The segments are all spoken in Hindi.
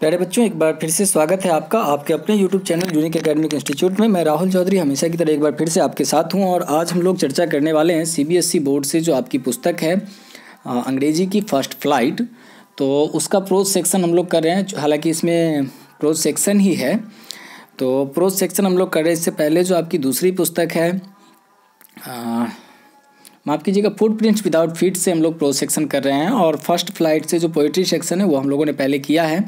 प्यारे बच्चों एक बार फिर से स्वागत है आपका आपके अपने YouTube channel unique academic institute में मैं राहुल चौधरी हमेशा की तरह एक बार फिर से आपके साथ हूं और आज हम लोग चर्चा करने वाले हैं ई बोर्ड e से जो आपकी पुस्तक है अंग्रेजी की फर्स्ट फ्लाइट तो उसका प्रोज सेक्शन हम लोग कर रहे हैं हालाँकि इसमें प्रोज सेक्शन ही है तो प्रोज सेक्शन हम लोग कर रहे हैं इससे पहले जो आपकी दूसरी पुस्तक है माफ़ कीजिएगा फूड प्रिंट्स विदाउट फीट से हम लोग प्रोज सेक्शन कर रहे हैं और फर्स्ट फ्लाइट से जो पोइट्री सेक्शन है वो हम लोगों ने पहले किया है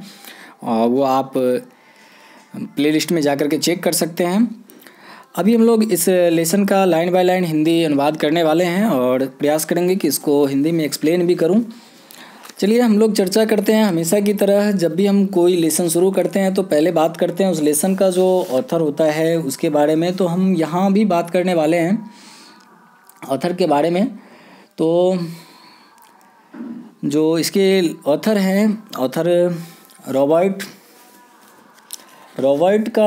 और वो आप प्लेलिस्ट में जा कर के चेक कर सकते हैं अभी हम लोग इस लेसन का लाइन बाय लाइन हिंदी अनुवाद करने वाले हैं और प्रयास करेंगे कि इसको हिंदी में एक्सप्लेन भी करूं चलिए हम लोग चर्चा करते हैं हमेशा की तरह जब भी हम कोई लेसन शुरू करते हैं तो पहले बात करते हैं उस लेसन का जो ऑथर होता है उसके बारे में तो हम यहाँ भी बात करने वाले हैं ऑथर के बारे में तो जो इसके ऑथर हैं ऑथर रॉबर्ट रॉबर्ट का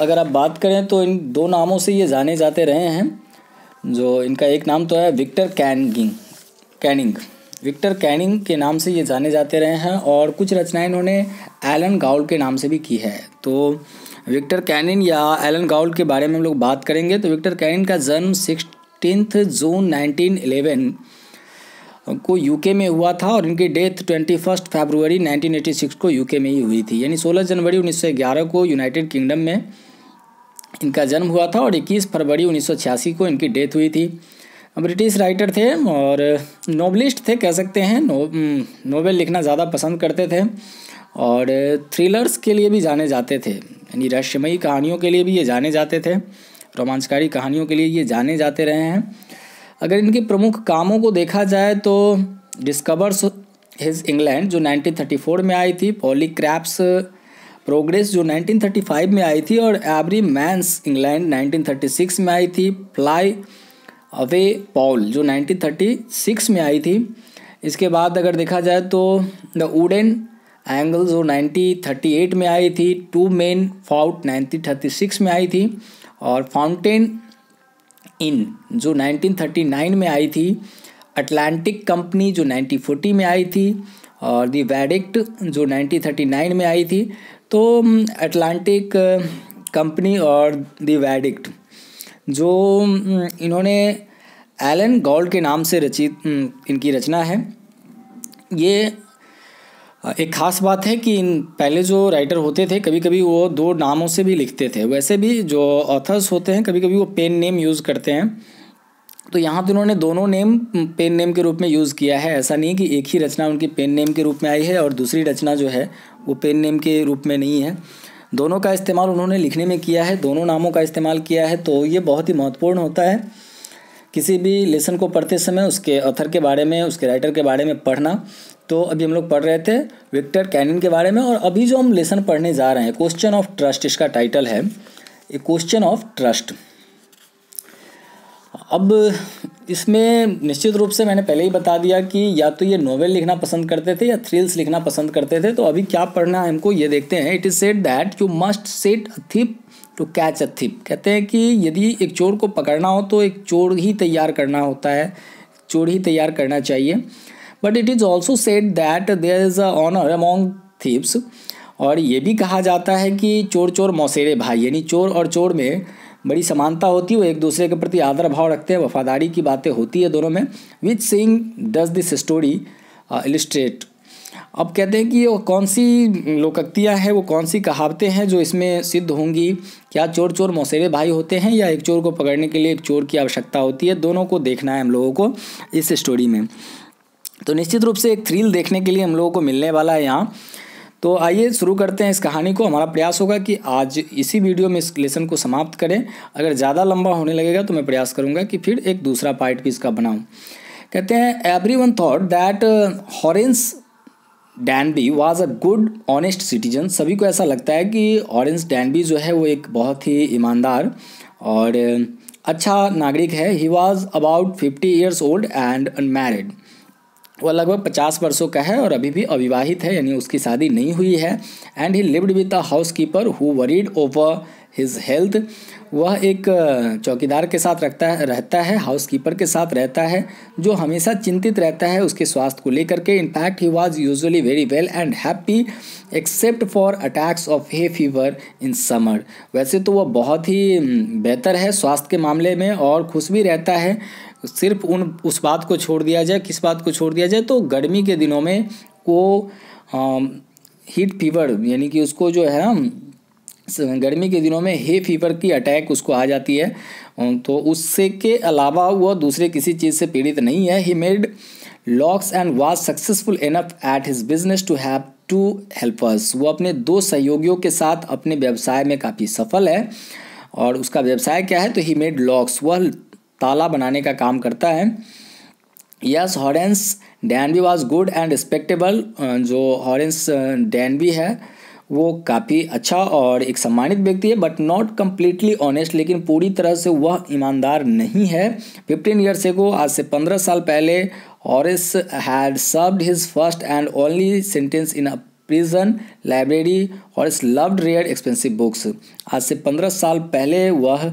अगर आप बात करें तो इन दो नामों से ये जाने जाते रहे हैं जो इनका एक नाम तो है विक्टर कैनगिंग कैनिंग विक्टर कैनिंग के नाम से ये जाने जाते रहे हैं और कुछ रचनाएं इन्होंने एलन गाउल के नाम से भी की है तो विक्टर कैनिन या एलन गाउल के बारे में हम लोग बात करेंगे तो विक्टर कैनिन का जन्म सिक्सटीन जून नाइनटीन को यूके में हुआ था और इनकी death twenty first February six को यूके में ही हुई थी यानी 16 जनवरी 1911 को यूनाइटेड किंगडम में इनका जन्म हुआ था और 21 फरवरी 1986 को इनकी डेथ हुई थी ब्रिटिश राइटर थे और नोबलिस्ट थे कह सकते हैं नो लिखना ज़्यादा पसंद करते थे और थ्रिलर्स के लिए भी जाने जाते थे यानी रहस्यमयी कहानियों के लिए भी ये जाने जाते थे रोमांचकारी कहानियों के लिए ये जाने जाते रहे हैं अगर इनके प्रमुख कामों को देखा जाए तो डिस्कवर्स हिज इंग्लैंड जो 1934 में आई थी पॉली क्रैप्स प्रोग्रेस जो 1935 में आई थी और एवरी मैंस इंग्लैंड 1936 में आई थी फ्लाई अवे पॉल जो 1936 में आई थी इसके बाद अगर देखा जाए तो द वुडन एंगल जो 1938 में आई थी टू मेन फाउट 1936 में आई थी और फाउंटेन इन जो 1939 में आई थी अटलांटिक कंपनी जो 1940 में आई थी और दी वैडिक्ट जो 1939 में आई थी तो अटलांटिक कंपनी uh, और दी वैडिक्ट जो इन्होंने एलन गोल्ड के नाम से रचित इनकी रचना है ये हाँ, एक ख़ास बात है कि इन पहले जो राइटर होते थे कभी कभी वो दो नामों से भी लिखते थे वैसे भी जो ऑथर्स होते हैं कभी कभी वो पेन नेम यूज़ करते हैं तो यहाँ तो उन्होंने दोनों नेम पेन नेम के रूप में यूज़ किया है ऐसा नहीं कि एक ही रचना उनकी पेन नेम के रूप में आई है और दूसरी रचना जो है वो पेन नेम के रूप में नहीं है दोनों का इस्तेमाल उन्होंने लिखने में किया है दोनों नामों का इस्तेमाल किया है तो ये बहुत ही महत्वपूर्ण होता है किसी भी लेसन को पढ़ते समय उसके ऑथर के बारे में उसके राइटर के बारे में पढ़ना तो अभी हम लोग पढ़ रहे थे विक्टर कैनन के बारे में और अभी जो हम लेसन पढ़ने जा रहे हैं क्वेश्चन ऑफ ट्रस्ट इसका टाइटल है ए क्वेश्चन ऑफ ट्रस्ट अब इसमें निश्चित रूप से मैंने पहले ही बता दिया कि या तो ये नोवेल लिखना पसंद करते थे या थ्रिल्स लिखना पसंद करते थे तो अभी क्या पढ़ना है हमको ये देखते हैं it is said that you must set a thief to catch a thief कहते हैं कि यदि एक चोर को पकड़ना हो तो एक चोर ही तैयार करना होता है चोर ही तैयार करना चाहिए but it is also said that there is a honour among thieves और ये भी कहा जाता है कि चोर चोर मौसेरे भाई यानी चोर और चोर में बड़ी समानता होती है वो एक दूसरे के प्रति आदर भाव रखते हैं वफादारी की बातें होती है दोनों में which thing does this story illustrate अब कहते हैं कि वो कौन सी लोकक्तियाँ हैं वो कौन सी कहावतें हैं जो इसमें सिद्ध होंगी क्या चोर चोर मौसेरे भाई होते हैं या एक चोर को पकड़ने के लिए एक चोर की आवश्यकता होती है दोनों को देखना है हम लोगों को इस स्टोरी में तो निश्चित रूप से एक थ्रिल देखने के लिए हम लोगों को मिलने वाला है यहाँ तो आइए शुरू करते हैं इस कहानी को हमारा प्रयास होगा कि आज इसी वीडियो में इस लेसन को समाप्त करें अगर ज़्यादा लंबा होने लगेगा तो मैं प्रयास करूँगा कि फिर एक दूसरा पार्ट भी इसका बनाऊँ कहते हैं everyone thought that Horace Danby was a good honest citizen सभी को ऐसा लगता है कि हॉरेंस डैनबी जो है वो एक बहुत ही ईमानदार और uh, अच्छा नागरिक है he was about fifty years old and unmarried वह लगभग पचास वर्षों का है और अभी भी अविवाहित है यानी उसकी शादी नहीं हुई है and he lived with a housekeeper who worried over his health वह एक चौकीदार के साथ रखता है रहता है हाउस कीपर के साथ रहता है जो हमेशा चिंतित रहता है उसके स्वास्थ्य को लेकर के in fact he was usually very well and happy except for attacks of hay fever in summer वैसे तो वह बहुत ही बेहतर है स्वास्थ्य के मामले में और खुश भी रहता है सिर्फ उन उस बात को छोड़ दिया जाए किस बात को छोड़ दिया जाए तो गर्मी के दिनों में वो हीट फीवर यानी कि उसको जो है गर्मी के दिनों में हे फीवर की अटैक उसको आ जाती है तो उससे के अलावा वह दूसरे किसी चीज़ से पीड़ित नहीं है he made locks and was successful enough at his business to have two helpers वो अपने दो सहयोगियों के साथ अपने व्यवसाय में काफ़ी सफल है और उसका व्यवसाय क्या है तो ही मेड लॉक्स वह ताला बनाने का काम करता है yes Horace Danby was good and respectable जो हॉरेंस डैनबी है वो काफ़ी अच्छा और एक सम्मानित व्यक्ति है बट नॉट कम्प्लीटली ऑनेस्ट लेकिन पूरी तरह से वह ईमानदार नहीं है फिफ्टीन ईयर्स एगो आज से पंद्रह साल पहले Horace had served his first and only sentence in a prison library is loved rare expensive books आज से पंद्रह साल पहले वह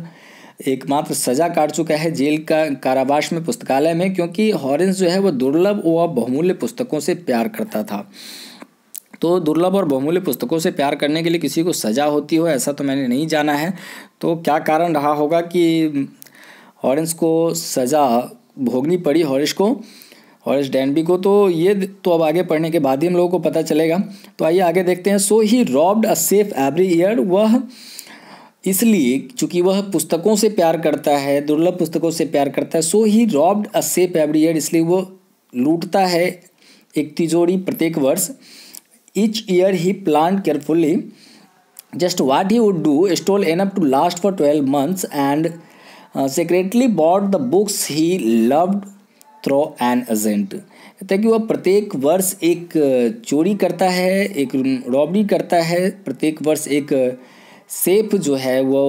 एकमात्र सजा काट चुका है जेल का कारावास में पुस्तकालय में क्योंकि हॉरेंस जो है वह दुर्लभ व बहुमूल्य पुस्तकों से प्यार करता था तो दुर्लभ और बहुमूल्य पुस्तकों से प्यार करने के लिए किसी को सज़ा होती हो ऐसा तो मैंने नहीं जाना है तो क्या कारण रहा होगा कि हॉरेंस को सज़ा भोगनी पड़ी हॉरिश को हॉरिश डैनबी को तो ये तो अब आगे पढ़ने के बाद ही हम लोगों को पता चलेगा तो आइए आगे देखते हैं so he robbed a safe every year वह इसलिए चूंकि वह पुस्तकों से प्यार करता है दुर्लभ पुस्तकों से प्यार करता है so he robbed a safe every year इसलिए वो लूटता है एक तिजोरी प्रत्येक वर्ष each year he plan carefully just what he would do stole enough to last for twelve months and uh, secretly the books he he through an agent agent कहते हैं कि वह प्रत्येक वर्ष एक uh, चोरी करता है एक रॉबरी um, करता है प्रत्येक वर्ष एक uh, सेफ जो है वो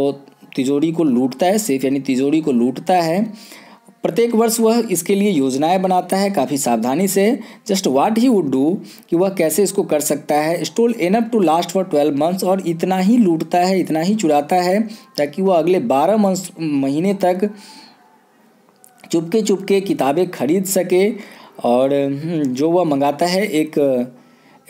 तिजोरी को लूटता है सेफ यानी तिजोरी को लूटता है प्रत्येक वर्ष वह इसके लिए योजनाएं बनाता है काफ़ी सावधानी से just what he would do कि वह कैसे इसको कर सकता है stole enough to last for twelve months और इतना ही लूटता है इतना ही चुराता है ताकि वह अगले बारह मंथ महीने तक चुपके चुपके किताबें खरीद सके और हम्म, जो वह मंगाता है एक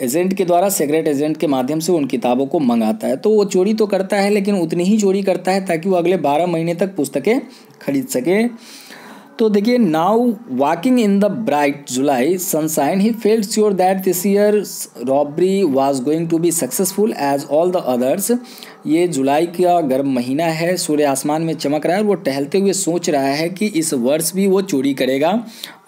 एजेंट के द्वारा सेक्रेट एजेंट के माध्यम से उन किताबों को मंगाता है तो वो चोरी तो करता है लेकिन उतनी ही चोरी करता है ताकि वो अगले बारह महीने तक पुस्तकें खरीद सके तो देखिए now walking in the bright July sunshine he felt sure that this year robbery was going to be successful as all the others ये जुलाई का गर्म महीना है सूर्य आसमान में चमक रहा है और वो टहलते हुए सोच रहा है कि इस वर्ष भी वो चोरी करेगा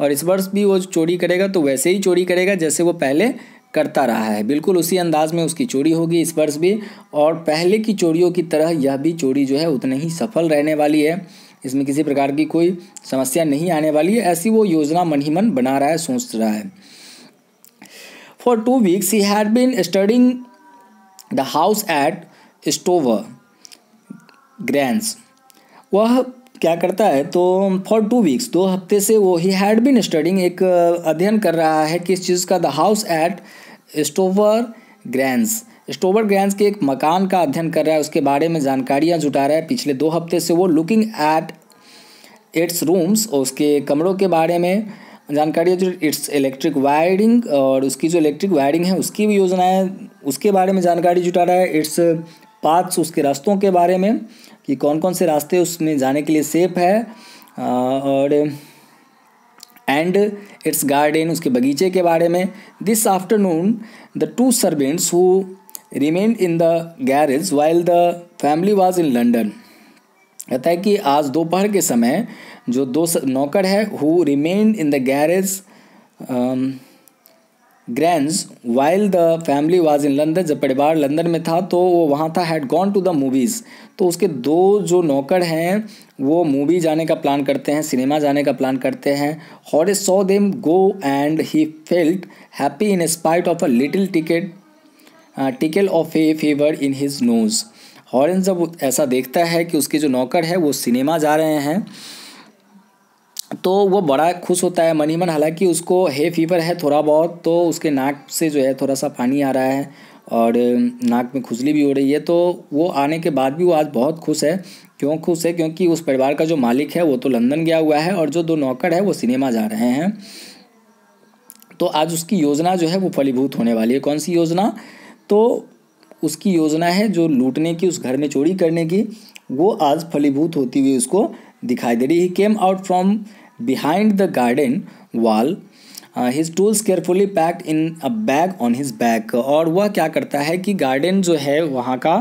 और इस वर्ष भी वो चोरी करेगा तो वैसे ही चोरी करेगा जैसे वो पहले करता रहा है बिल्कुल उसी अंदाज में उसकी चोरी होगी इस वर्ष भी और पहले की चोरियों की तरह यह भी चोरी जो है उतनी ही सफल रहने वाली है इसमें किसी प्रकार की कोई समस्या नहीं आने वाली है ऐसी वो योजना मन ही मन बना रहा है सोच रहा है for two weeks he had been studying the house at Stover Grange वह क्या करता है तो फॉर टू वीक्स दो हफ्ते से वो ही हैड बिन स्टडिंग एक अध्ययन कर रहा है किस चीज़ का the house at Stover Granges Stover Granges के एक मकान का अध्ययन कर रहा है उसके बारे में जानकारियाँ जुटा रहा है पिछले दो हफ्ते से वो लुकिंग एट इट्स रूम्स और उसके कमरों के बारे में जानकारी है जो इट्स इलेक्ट्रिक वायरिंग और उसकी जो इलेक्ट्रिक वायरिंग है उसकी भी योजनाएँ उसके बारे में जानकारी जुटा रहा है इट्स पाथ्स उसके रास्तों के बारे में कि कौन कौन से रास्ते उसमें जाने के लिए सेफ है और एंड इट्स गार्डन उसके बगीचे के बारे में this afternoon the two servants who remain in the garage while the family was in London कहता है कि आज दोपहर के समय जो दो नौकर है who remain in the garage grand while the family was in London जब परिवार लंदन में था तो वो वहाँ था had gone to the movies तो उसके दो जो नौकर हैं वो मूवी जाने का प्लान करते हैं सिनेमा जाने का प्लान करते हैं Horace them go and he felt happy in spite of a little ticket tickle of a fever in his nose Horace जब ऐसा देखता है कि उसके जो नौकर है वो सिनेमा जा रहे हैं तो वो बड़ा खुश होता है मनी मन हालांकि उसको हे फीवर है थोड़ा बहुत तो उसके नाक से जो है थोड़ा सा पानी आ रहा है और नाक में खुजली भी हो रही है तो वो आने के बाद भी वो आज बहुत खुश है क्यों खुश है क्योंकि उस परिवार का जो मालिक है वो तो लंदन गया हुआ है और जो दो नौकर है वो सिनेमा जा रहे हैं तो आज उसकी योजना जो है वो फलीभूत होने वाली है कौन सी योजना तो उसकी योजना है जो लूटने की उस घर में चोरी करने की वो आज फलीभूत होती हुई उसको दिखाई दे रही he came out from behind the garden wall his tools carefully packed in a bag on his back और वह क्या करता है कि गार्डन जो है वहाँ का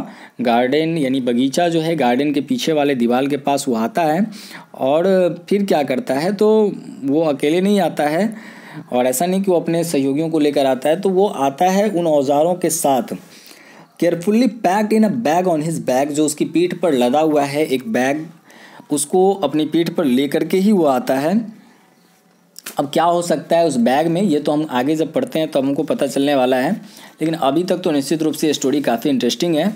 गार्डन यानी बगीचा जो है गार्डन के पीछे वाले दीवार के पास वो आता है और फिर क्या करता है तो वो अकेले नहीं आता है और ऐसा नहीं कि वो अपने सहयोगियों को लेकर आता है तो वो आता है उन औजारों के साथ carefully packed in a bag on his bag जो उसकी पीठ पर लदा हुआ है एक बैग उसको अपनी पीठ पर ले करके ही वो आता है अब क्या हो सकता है उस बैग में ये तो हम आगे जब पढ़ते हैं तो हमको पता चलने वाला है लेकिन अभी तक तो निश्चित रूप से ये स्टोरी काफ़ी इंटरेस्टिंग है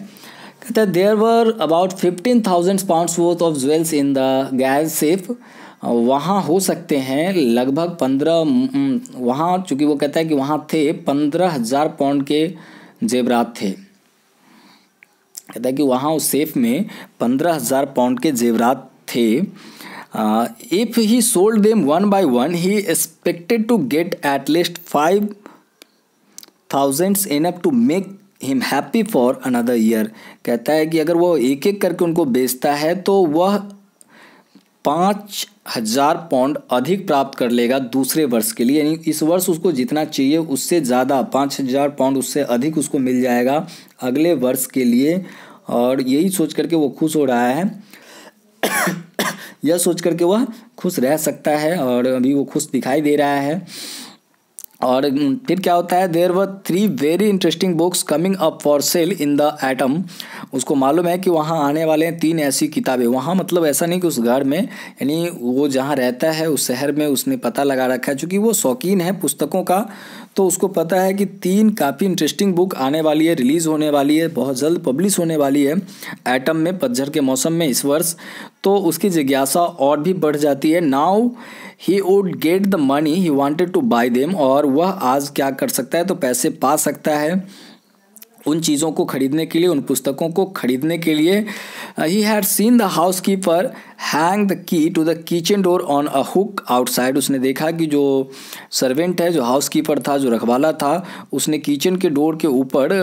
कहते हैं there were about fifteen thousand pounds worth of jewels in the gas safe वहाँ हो सकते हैं लगभग पंद्रह वहाँ चूँकि वो कहता है कि वहाँ थे पंद्रह हज़ार पाउंड के जेवरात थे कहता है कि वहाँ उस सेफ में पंद्रह हज़ार पाउंड के जेवरात थे if he sold them one by one he expected to get at least five thousands enough to make him happy for another year कहता है कि अगर वो एक एक करके उनको बेचता है तो वह पाँच हजार पौंड अधिक प्राप्त कर लेगा दूसरे वर्ष के लिए यानी इस वर्ष उसको जितना चाहिए उससे ज़्यादा पाँच हजार पाउंड उससे अधिक उसको मिल जाएगा अगले वर्ष के लिए और यही सोच करके वो खुश हो रहा है यह सोच करके वह खुश रह सकता है और अभी वो खुश दिखाई दे रहा है और फिर क्या होता है there were three very interesting books coming up for sale in the autumn उसको मालूम है कि वहाँ आने वाले हैं तीन ऐसी किताबें वहाँ मतलब ऐसा नहीं कि उस घर में यानी वो जहाँ रहता है उस शहर में उसने पता लगा रखा है चूँकि वो शौकीन है पुस्तकों का तो उसको पता है कि तीन काफ़ी इंटरेस्टिंग बुक आने वाली है रिलीज़ होने वाली है बहुत जल्द पब्लिश होने वाली है एटम में पतझर के मौसम में इस वर्ष तो उसकी जिज्ञासा और भी बढ़ जाती है now he would get the money he wanted to buy them और वह आज क्या कर सकता है तो पैसे पा सकता है उन चीज़ों को खरीदने के लिए उन पुस्तकों को खरीदने के लिए he had seen the housekeeper hang the key to the kitchen door on a hook outside उसने देखा कि जो सर्वेंट है जो हाउस कीपर था जो रखवाला था उसने किचन के डोर के ऊपर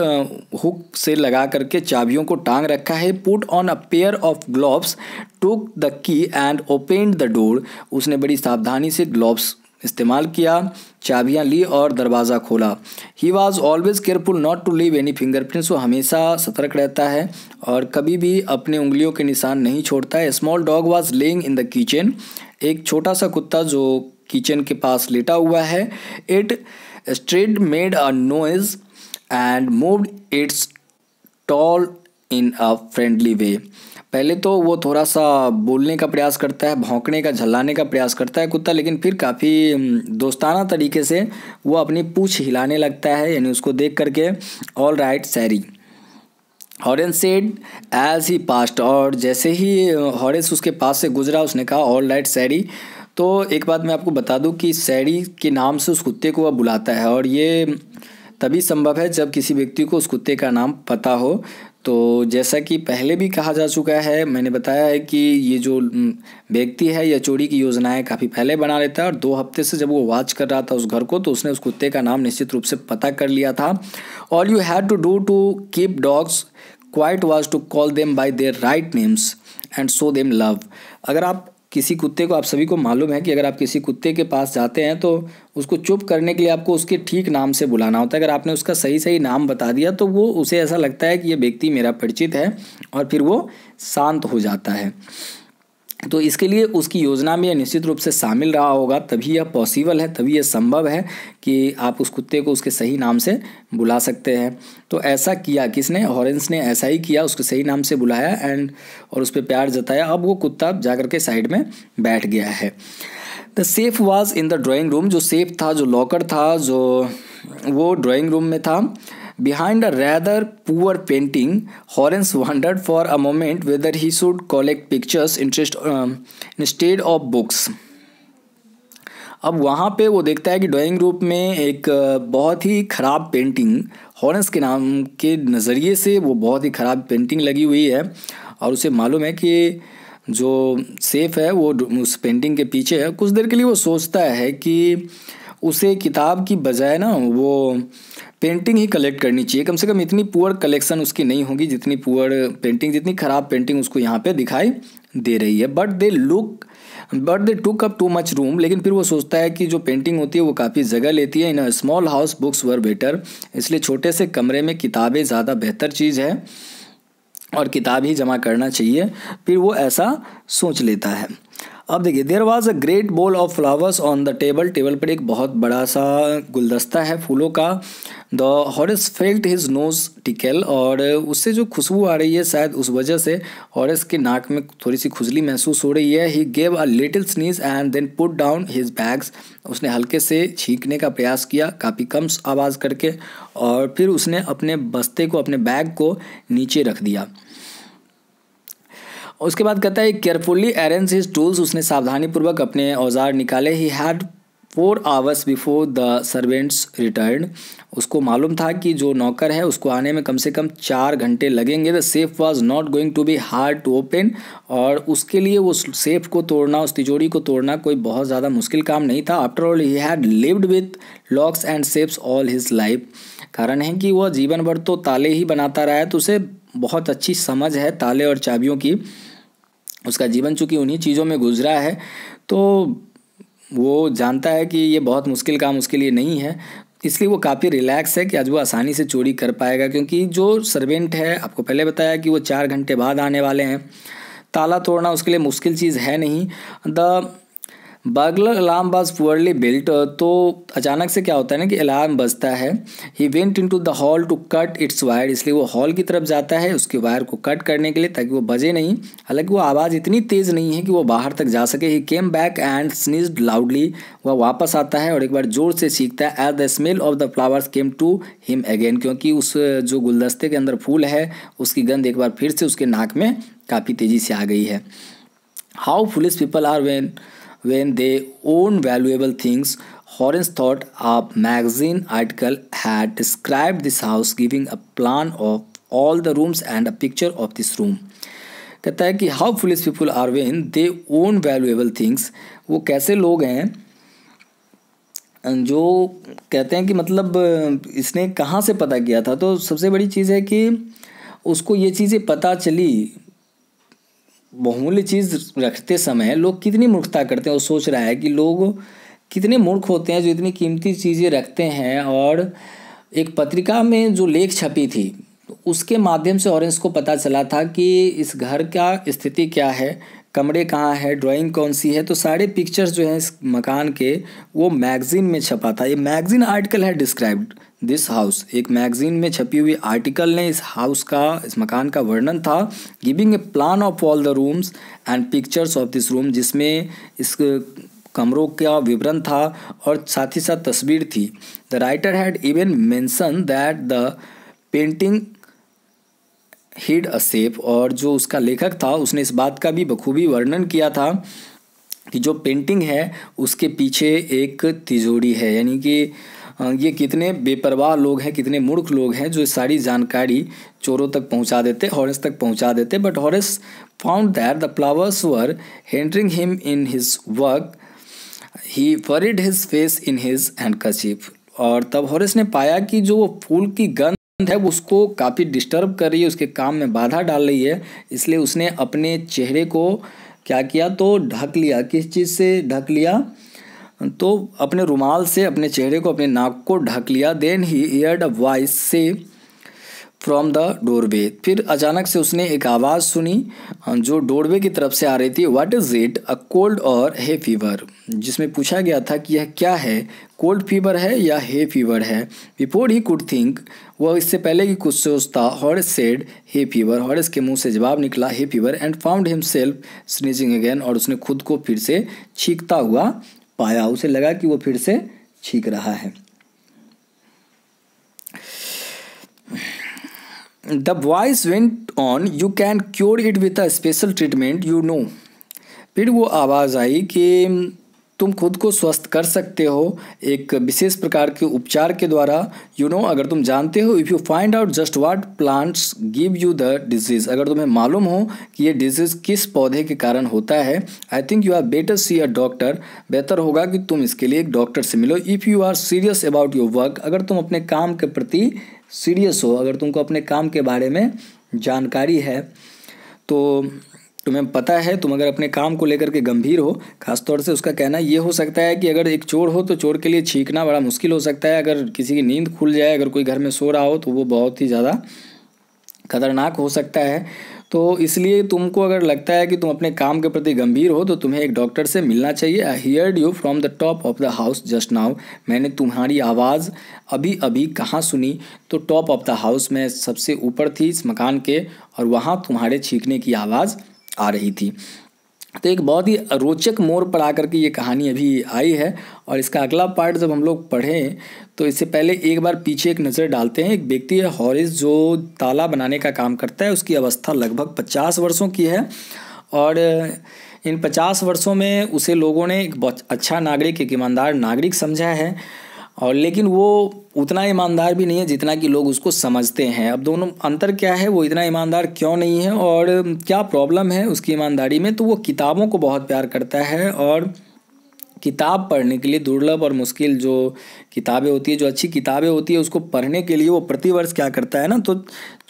हुक uh, से लगा करके चाबियों को टांग रखा है put on a pair of gloves took the key and opened the door उसने बड़ी सावधानी से ग्लोव्स इस्तेमाल किया चाबियाँ ली और दरवाज़ा खोला he was always careful not to leave any fingerprints वो हमेशा सतर्क रहता है और कभी भी अपने उंगलियों के निशान नहीं छोड़ता है small dog was lying in the kitchen एक छोटा सा कुत्ता जो किचन के पास लेटा हुआ है it straight made a noise and move its tail in a friendly way पहले तो वो थोड़ा सा बोलने का प्रयास करता है भौंकने का झल्लाने का प्रयास करता है कुत्ता लेकिन फिर काफ़ी दोस्ताना तरीके से वो अपनी पूछ हिलाने लगता है यानी उसको देख करके all right Sally Horace said as he passed और जैसे ही हॉरेंस उसके पास से गुजरा उसने कहा ऑल राइट सैरी तो एक बात मैं आपको बता दूं कि सैरी के नाम से उस कुत्ते को वह बुलाता है और ये तभी संभव है जब किसी व्यक्ति को उस कुत्ते का नाम पता हो तो जैसा कि पहले भी कहा जा चुका है मैंने बताया है कि ये जो व्यक्ति है या चोरी की योजनाएं काफ़ी पहले बना लेता है और दो हफ्ते से जब वो वॉच कर रहा था उस घर को तो उसने उस कुत्ते का नाम निश्चित रूप से पता कर लिया था और you had to do to keep dogs quiet was to call them by their right names and show them love अगर आप किसी कुत्ते को आप सभी को मालूम है कि अगर आप किसी कुत्ते के पास जाते हैं तो उसको चुप करने के लिए आपको उसके ठीक नाम से बुलाना होता है अगर आपने उसका सही सही नाम बता दिया तो वो उसे ऐसा लगता है कि ये व्यक्ति मेरा परिचित है और फिर वो शांत हो जाता है तो इसके लिए उसकी योजना में यह निश्चित रूप से शामिल रहा होगा तभी यह पॉसिबल है तभी यह संभव है कि आप उस कुत्ते को उसके सही नाम से बुला सकते हैं तो ऐसा किया किसने हॉरेंस ने ऐसा ही किया उसके सही नाम से बुलाया एंड और उस पर प्यार जताया अब वो कुत्ता जाकर के साइड में बैठ गया है the safe was in the drawing room जो सेफ था जो लॉकर था जो वो ड्राॅइंग रूम में था behind a rather poor painting Horace wondered for a moment whether he should collect pictures interest instead of books अब वहाँ पे वो देखता है कि ड्राइंग रूप में एक uh, बहुत ही ख़राब पेंटिंग हॉरेंस के नाम के नज़रिए से वो बहुत ही ख़राब पेंटिंग लगी हुई है और उसे मालूम है कि जो सेफ है वो उस पेंटिंग के पीछे है कुछ देर के लिए वो सोचता है कि उसे किताब की बजाय ना वो पेंटिंग ही कलेक्ट करनी चाहिए कम से कम इतनी पुअर कलेक्शन उसकी नहीं होगी जितनी पुअर पेंटिंग जितनी ख़राब पेंटिंग उसको यहाँ पे दिखाई दे रही है but they look but they took up too much room लेकिन फिर वो सोचता है कि जो पेंटिंग होती है वो काफ़ी जगह लेती है in small house books were better इसलिए छोटे से कमरे में किताबें ज़्यादा बेहतर चीज़ है और किताब ही जमा करना चाहिए फिर वो ऐसा सोच लेता है अब देखिए there was a great bowl of flowers on the table table पर एक बहुत बड़ा सा गुलदस्ता है फूलों का the Horace felt his nose tickle और उससे जो खुशबू आ रही है शायद उस वजह से हॉरेस के नाक में थोड़ी सी खुजली महसूस हो रही है he gave a little sneeze and then put down his bags उसने हल्के से छींकने का प्रयास किया काफ़ी कम आवाज़ करके और फिर उसने अपने बस्ते को अपने बैग को नीचे रख दिया उसके बाद कहता है केयरफुल्ली अरेंज हिज टूल्स उसने सावधानीपूर्वक अपने औजार निकाले he had four hours before the servants return उसको मालूम था कि जो नौकर है उसको आने में कम से कम चार घंटे लगेंगे the safe was not going to be hard to open और उसके लिए वो सेफ को तोड़ना उस तिजोरी को तोड़ना कोई बहुत ज़्यादा मुश्किल काम नहीं था after all he had lived with locks and safes all his life कारण है कि वह जीवन भर तो ताले ही बनाता रहा है तो उसे बहुत अच्छी समझ है ताले और चाबियों की उसका जीवन चूंकि उन्हीं चीज़ों में गुजरा है तो वो जानता है कि ये बहुत मुश्किल काम उसके लिए नहीं है इसलिए वो काफ़ी रिलैक्स है कि आज वो आसानी से चोरी कर पाएगा क्योंकि जो सर्वेंट है आपको पहले बताया कि वो चार घंटे बाद आने वाले हैं ताला तोड़ना उसके लिए मुश्किल चीज़ है नहीं the burglar alarm was poorly built तो अचानक से क्या होता है ना कि अलार्म बजता है he went in to the hall to cut its wire इसलिए वो हॉल की तरफ जाता है उसके वायर को कट करने के लिए ताकि वो बजे नहीं हालांकि वो आवाज़ इतनी तेज़ नहीं है कि वो बाहर तक जा सके he came back and sneeze loudly वह वापस आता है और एक बार ज़ोर से सीखता है as the smell of the flowers came to him again क्योंकि उस जो गुलदस्ते के अंदर फूल है उसकी गंध एक बार फिर से उसके नाक में काफ़ी तेज़ी से आ गई है how foolish people are when when they own valuable things. Horrens thought a magazine article had described this house giving a plan of all the rooms and a picture of this room. कहता है कि how foolish people are when they own valuable things वो कैसे लोग हैं जो कहते हैं कि मतलब इसने कहाँ से पता किया था तो सबसे बड़ी चीज़ है कि उसको ये चीज़ें पता चली बहुमूल्य चीज़ रखते समय लोग कितनी मूर्खता करते हैं वो सोच रहा है कि लोग कितने मूर्ख होते हैं जो इतनी कीमती चीज़ें रखते हैं और एक पत्रिका में जो लेख छपी थी उसके माध्यम से ऑरेंज को पता चला था कि इस घर का स्थिति क्या है कमरे कहाँ है ड्राइंग कौन सी है तो सारे पिक्चर्स जो हैं इस मकान के वो मैगज़ीन में छपा था ये मैगज़ीन आर्टिकल है डिस्क्राइब्ड दिस हाउस एक मैगजीन में छपी हुई आर्टिकल ने इस हाउस का इस मकान का वर्णन था giving a plan of all the rooms and pictures of this room जिसमें इस कमरों का विवरण था और साथ ही साथ तस्वीर थी the writer had even mention that the painting hid a safe और जो उसका लेखक था उसने इस बात का भी बखूबी वर्णन किया था कि जो पेंटिंग है उसके पीछे एक तिजोरी है यानी कि ये कितने बेपरवाह लोग हैं कितने मूर्ख लोग हैं जो सारी जानकारी चोरों तक पहुंचा देते हॉरेस तक पहुंचा देते but Horace found that the flowers were hindering him in his work he buried his face in his handkerchief और तब हॉरेस ने पाया कि जो वो फूल की गंद है उसको काफ़ी डिस्टर्ब कर रही है उसके काम में बाधा डाल रही है इसलिए उसने अपने चेहरे को क्या किया तो ढक लिया किस चीज़ से ढक लिया तो अपने रुमाल से अपने चेहरे को अपने नाक को ढक लिया then he heard a voice से फ्रॉम द डोरवे फिर अचानक से उसने एक आवाज़ सुनी जो डोरवे की तरफ से आ रही थी what is it a cold और हे फीवर जिसमें पूछा गया था कि यह क्या है कोल्ड फीवर है या हे फीवर है बिफोर ही कुड थिंक वह इससे पहले की कुछ सोचता Horace said hay fever Horace के मुंह से जवाब निकला hay fever and found himself sneezing again और उसने खुद को फिर से छींकता हुआ पाया उसे लगा कि वो फिर से छींक रहा है the voice went on you can cure it with a special treatment you know फिर वो आवाज़ आई कि तुम खुद को स्वस्थ कर सकते हो एक विशेष प्रकार के उपचार के द्वारा यू you नो know, अगर तुम जानते हो if you find out just what plants give you the disease अगर तुम्हें मालूम हो कि ये डिजीज़ किस पौधे के कारण होता है I think you are better see a doctor बेहतर होगा कि तुम इसके लिए एक डॉक्टर से मिलो if you are serious about your work अगर तुम अपने काम के प्रति सीरियस हो अगर तुमको अपने काम के बारे में जानकारी है तो तुम्हें पता है तुम अगर अपने काम को लेकर के गंभीर हो खासतौर से उसका कहना ये हो सकता है कि अगर एक चोर हो तो चोर के लिए छींकना बड़ा मुश्किल हो सकता है अगर किसी की नींद खुल जाए अगर कोई घर में सो रहा हो तो वो बहुत ही ज़्यादा खतरनाक हो सकता है तो इसलिए तुमको अगर लगता है कि तुम अपने काम के प्रति गंभीर हो तो तुम्हें एक डॉक्टर से मिलना चाहिए I heard you from the top of the house just now मैंने तुम्हारी आवाज़ अभी अभी कहाँ सुनी तो टॉप ऑफ द हाउस में सबसे ऊपर थी इस मकान के और वहाँ तुम्हारे छींकने की आवाज़ आ रही थी तो एक बहुत ही रोचक मोड़ पर आकर के ये कहानी अभी आई है और इसका अगला पार्ट जब हम लोग पढ़ें तो इससे पहले एक बार पीछे एक नज़र डालते हैं एक व्यक्ति है हॉरिस जो ताला बनाने का काम करता है उसकी अवस्था लगभग पचास वर्षों की है और इन पचास वर्षों में उसे लोगों ने एक बहुत अच्छा नागरिक एक ईमानदार नागरिक समझा है और लेकिन वो उतना ईमानदार भी नहीं है जितना कि लोग उसको समझते हैं अब दोनों अंतर क्या है वो इतना ईमानदार क्यों नहीं है और क्या प्रॉब्लम है उसकी ईमानदारी में तो वो किताबों को बहुत प्यार करता है और किताब पढ़ने के लिए दुर्लभ और मुश्किल जो किताबें होती है जो अच्छी किताबें होती है उसको पढ़ने के लिए वो प्रतिवर्ष क्या करता है ना तो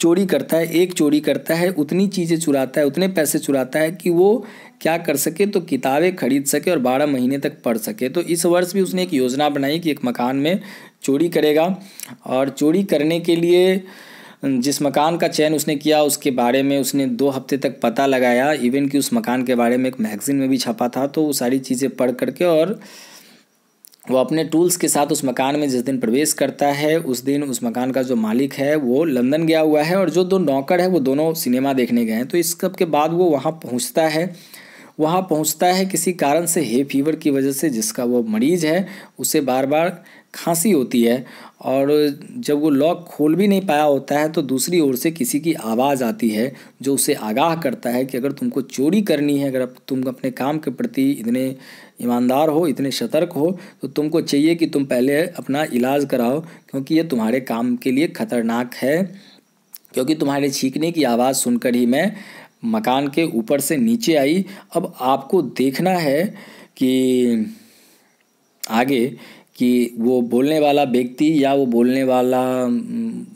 चोरी करता है एक चोरी करता है उतनी चीज़ें चुराता है उतने पैसे चुराता है कि वो क्या कर सके तो किताबें खरीद सके और बारह महीने तक पढ़ सके तो इस वर्ष भी उसने एक योजना बनाई कि एक मकान में चोरी करेगा और चोरी करने के लिए जिस मकान का चयन उसने किया उसके बारे में उसने दो हफ्ते तक पता लगाया इवन कि उस मकान के बारे में एक मैगज़ीन में भी छपा था तो वो सारी चीज़ें पढ़ करके और वो अपने टूल्स के साथ उस मकान में जिस दिन प्रवेश करता है उस दिन उस मकान का जो मालिक है वो लंदन गया हुआ है और जो दो नौकर है वो दोनों सिनेमा देखने गए हैं तो इस सब के बाद वो वहाँ पहुँचता है वहाँ पहुँचता है किसी कारण से हे फीवर की वजह से जिसका वो मरीज़ है उसे बार बार खांसी होती है और जब वो लॉक खोल भी नहीं पाया होता है तो दूसरी ओर से किसी की आवाज़ आती है जो उसे आगाह करता है कि अगर तुमको चोरी करनी है अगर तुम अपने काम के प्रति इतने ईमानदार हो इतने सतर्क हो तो तुमको चाहिए कि तुम पहले अपना इलाज कराओ क्योंकि ये तुम्हारे काम के लिए ख़तरनाक है क्योंकि तुम्हारे छींकने की आवाज़ सुनकर ही मैं मकान के ऊपर से नीचे आई अब आपको देखना है कि आगे कि वो बोलने वाला व्यक्ति या वो बोलने वाला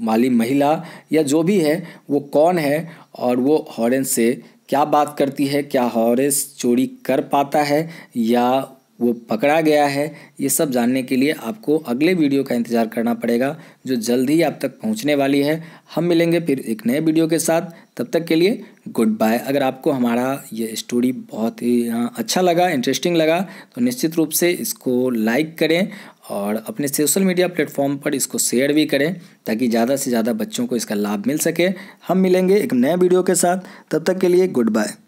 माली महिला या जो भी है वो कौन है और वो हॉरेंस से क्या बात करती है क्या हॉरेंस चोरी कर पाता है या वो पकड़ा गया है ये सब जानने के लिए आपको अगले वीडियो का इंतज़ार करना पड़ेगा जो जल्द ही आप तक पहुंचने वाली है हम मिलेंगे फिर एक नए वीडियो के साथ तब तक के लिए गुड बाय अगर आपको हमारा ये स्टोरी बहुत ही हाँ, अच्छा लगा इंटरेस्टिंग लगा तो निश्चित रूप से इसको लाइक करें और अपने सोशल मीडिया प्लेटफॉर्म पर इसको शेयर भी करें ताकि ज़्यादा से ज़्यादा बच्चों को इसका लाभ मिल सके हम मिलेंगे एक नए वीडियो के साथ तब तक के लिए गुड बाय